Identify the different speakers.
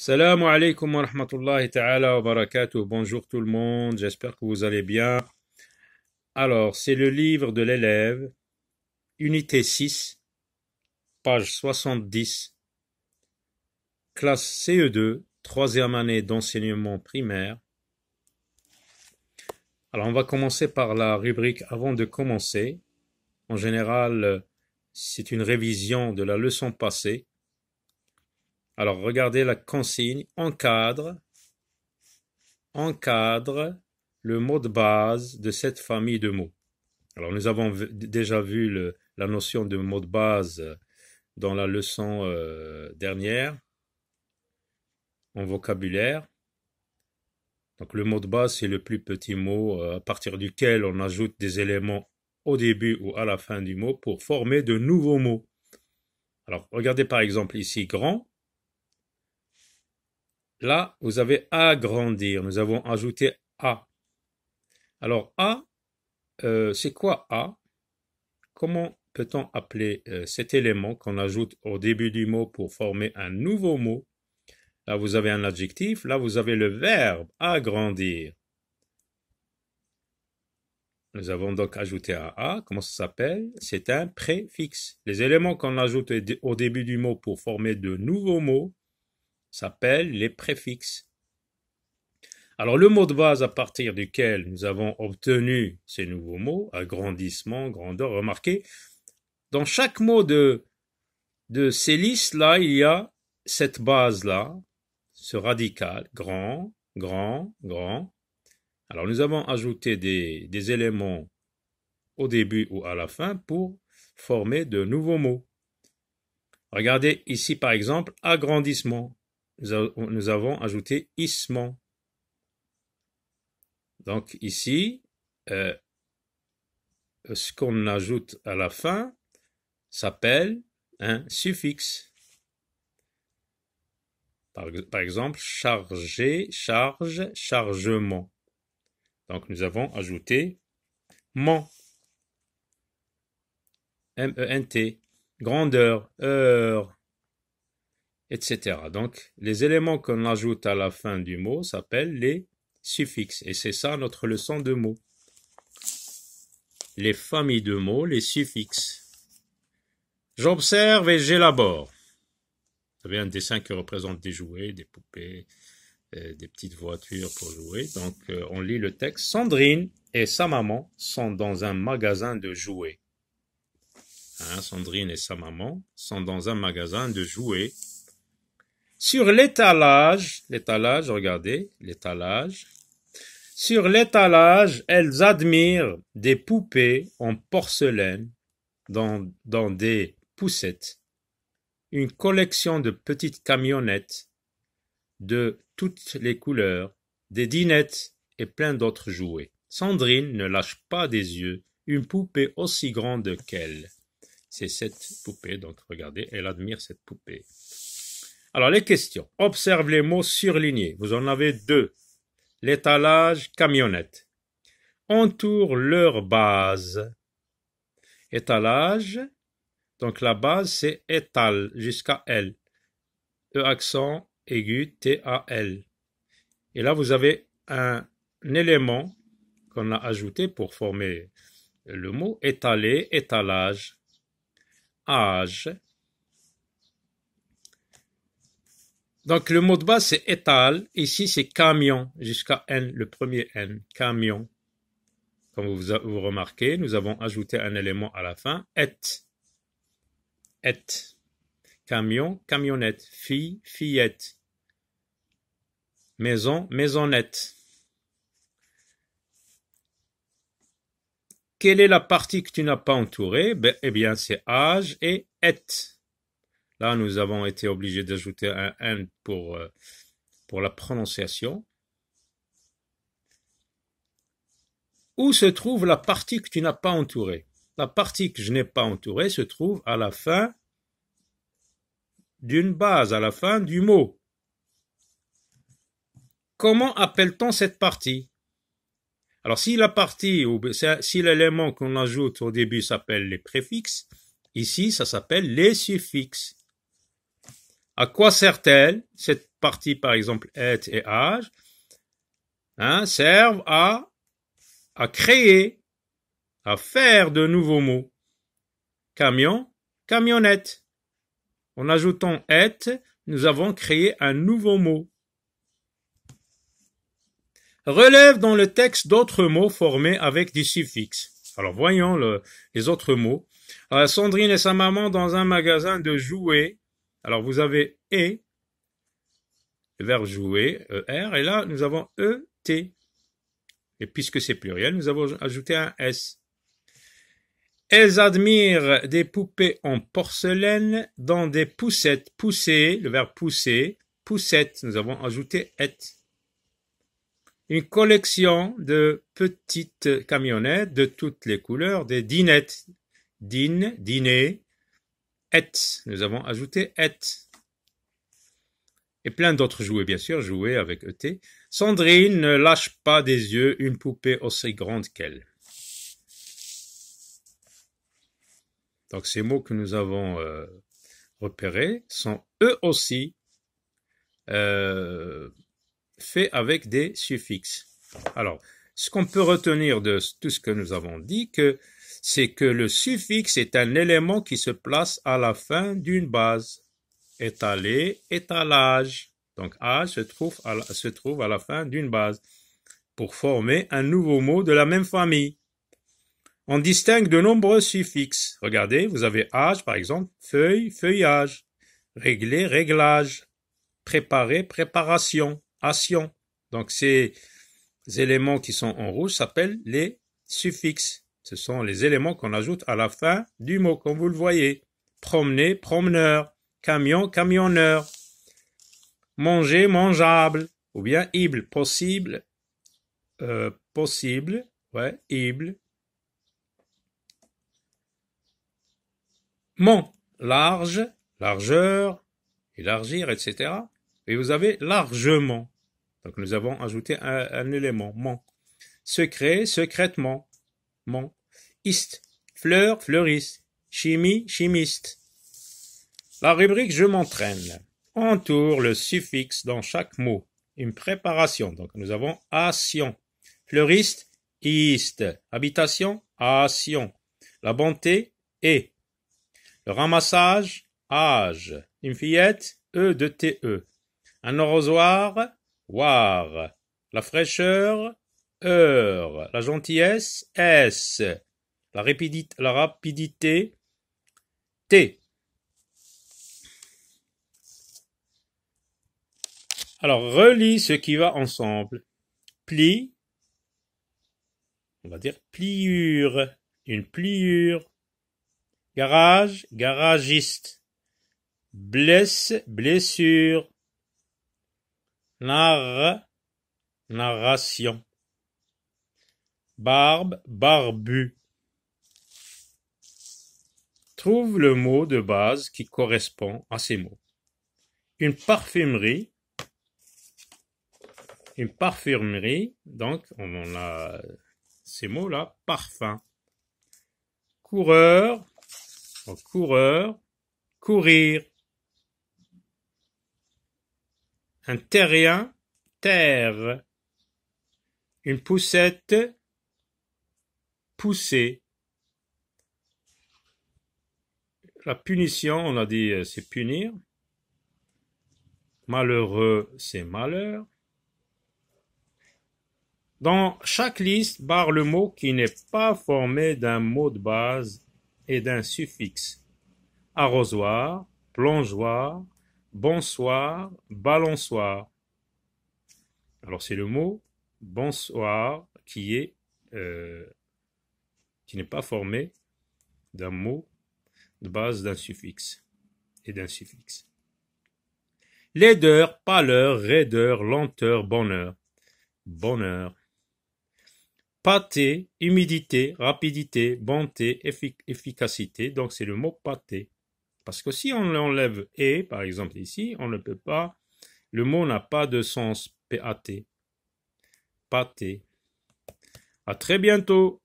Speaker 1: Salam alaikum wa rahmatullahi ta'ala wa barakatuh. Bonjour tout le monde, j'espère que vous allez bien. Alors, c'est le livre de l'élève, unité 6, page 70, classe CE2, troisième année d'enseignement primaire. Alors, on va commencer par la rubrique avant de commencer. En général, c'est une révision de la leçon passée alors regardez la consigne, encadre, encadre le mot de base de cette famille de mots. Alors nous avons déjà vu la notion de mot de base euh, dans la leçon euh, dernière en vocabulaire. Donc le mot de base, c'est le plus petit mot euh, à partir duquel on ajoute des éléments au début ou à la fin du mot pour former de nouveaux mots. Alors regardez par exemple ici grand, Là, vous avez agrandir. Nous avons ajouté A. Alors A, euh, c'est quoi A Comment peut-on appeler euh, cet élément qu'on ajoute au début du mot pour former un nouveau mot Là, vous avez un adjectif. Là, vous avez le verbe agrandir. Nous avons donc ajouté un A. Comment ça s'appelle C'est un préfixe. Les éléments qu'on ajoute au début du mot pour former de nouveaux mots s'appellent les préfixes. Alors le mot de base à partir duquel nous avons obtenu ces nouveaux mots, agrandissement, grandeur, remarquez, dans chaque mot de, de ces listes-là, il y a cette base-là, ce radical, grand, grand, grand. Alors nous avons ajouté des, des éléments au début ou à la fin pour former de nouveaux mots. Regardez ici par exemple agrandissement nous, avons ajouté isman. Donc ici, euh, ce qu'on ajoute à la fin s'appelle un suffixe. Par, exemple, charger, charge, chargement. Donc nous avons ajouté ment. M-E-N-T. Grandeur, heure etc. Donc, les éléments qu'on ajoute à la fin du mot s'appellent les suffixes. Et c'est ça notre leçon de mots. Les familles de mots, les suffixes. J'observe et j'élabore. Vous avez un dessin qui représente des jouets, des poupées, euh, des petites voitures pour jouer. Donc, euh, on lit le texte. Sandrine et sa maman sont dans un magasin de jouets. Hein, Sandrine et sa maman sont dans un magasin de jouets sur l'étalage, l'étalage, regardez, l'étalage. Sur l'étalage, elles admirent des poupées en porcelaine dans, dans des poussettes, une collection de petites camionnettes de toutes les couleurs, des dinettes et plein d'autres jouets. Sandrine ne lâche pas des yeux une poupée aussi grande qu'elle. C'est cette poupée, donc regardez, elle admire cette poupée. Alors, les questions. Observe les mots surlignés. Vous en avez deux. L'étalage, camionnette. Entoure leur base. Étalage. Donc, la base, c'est étal jusqu'à L. E accent aigu T-A-L. Et là, vous avez un, élément qu'on a ajouté pour former le mot étalé, étalage, âge, Donc, le mot de base, c'est étal. Ici, c'est camion, jusqu'à N, le premier N, camion. Comme vous, remarquez, nous avons ajouté un élément à la fin, et. Et. Camion, camionnette. Fille, fillette. Maison, maisonnette. Quelle est la partie que tu n'as pas entourée ben, Eh bien, c'est âge et et. Là, nous avons été obligés d'ajouter un N pour, euh, pour la prononciation. Où se trouve la partie que tu n'as pas entourée La partie que je n'ai pas entourée se trouve à la fin d'une base, à la fin du mot. Comment appelle-t-on cette partie Alors si la partie ou si l'élément qu'on ajoute au début s'appelle les préfixes, ici ça s'appelle les suffixes. À quoi sert-elle Cette partie, par exemple, être et âge, hein, servent à, à créer, à faire de nouveaux mots. Camion, camionnette. En ajoutant être, nous avons créé un nouveau mot. Relève dans le texte d'autres mots formés avec des suffixes. Alors voyons les autres mots. Euh, Sandrine et sa maman dans un magasin de jouets alors vous avez et, le verbe jouer, er, et là nous avons et. Et puisque c'est pluriel, nous avons ajouté un s. Elles admirent des poupées en porcelaine dans des poussettes. poussées le verbe pousser, poussette, nous avons ajouté et. Une collection de petites camionnettes de toutes les couleurs, des dinettes. din dîner, et. Nous avons ajouté et. Et plein d'autres jouets, bien sûr, jouets avec et. Sandrine ne lâche pas des yeux une poupée aussi grande qu'elle. Donc ces mots que nous avons euh, repérés sont eux aussi euh, faits avec des suffixes. Alors, ce qu'on peut retenir de tout ce que nous avons dit, que c'est que le suffixe est un élément qui se place à la fin d'une base. Étalé, étalage. Donc âge se trouve à la, fin d'une base pour former un nouveau mot de la même famille. On distingue de nombreux suffixes. Regardez, vous avez âge par exemple, feuille, feuillage, régler, réglage, préparer, préparation, action. Donc ces éléments qui sont en rouge s'appellent les suffixes. Ce sont les éléments qu'on ajoute à la fin du mot, comme vous le voyez. Promener, promeneur. Camion, camionneur. Manger, mangeable. Ou bien ible, possible. Euh, possible. Ouais, ible. mon, large, largeur, élargir, etc. Et vous avez largement. Donc nous avons ajouté un, élément, mon. Secret, secrètement, mon. Fleur, fleuriste. Chimie, chimiste. La rubrique Je m'entraîne entoure le suffixe dans chaque mot. Une préparation. Donc nous avons Sion ». Fleuriste, iste. Habitation, Sion ». La bonté, et. Le ramassage, âge. Une fillette, e de te. Un arrosoir, war. La fraîcheur, heure. La gentillesse, s. La rapidité, T. Alors, relis ce qui va ensemble. Pli, on va dire pliure, une pliure. Garage, garagiste. Blesse, blessure. Narre, narration. Barbe, barbu. Trouve le mot de base qui correspond à ces mots. Une parfumerie. Une parfumerie. Donc, on a ces mots-là. Parfum. Coureur. Oh, coureur. Courir. un terrien, terre, une poussette, pousser, La punition, on a dit, euh, c'est punir. Malheureux, c'est malheur. Dans chaque liste, barre le mot qui n'est pas formé d'un mot de base et d'un suffixe. Arrosoir, plongeoir, bonsoir, balançoire. Alors c'est le mot bonsoir qui est euh, qui n'est pas formé d'un mot de base d'un suffixe et d'un suffixe. Laideur, pâleur, raideur, lenteur, bonheur, bonheur. Pâté, humidité, rapidité, bonté, efficacité. Donc c'est le mot pâté. Parce que si on l'enlève et, par exemple ici, on ne peut pas, le mot n'a pas de sens P-A-T. Pâté. À très bientôt!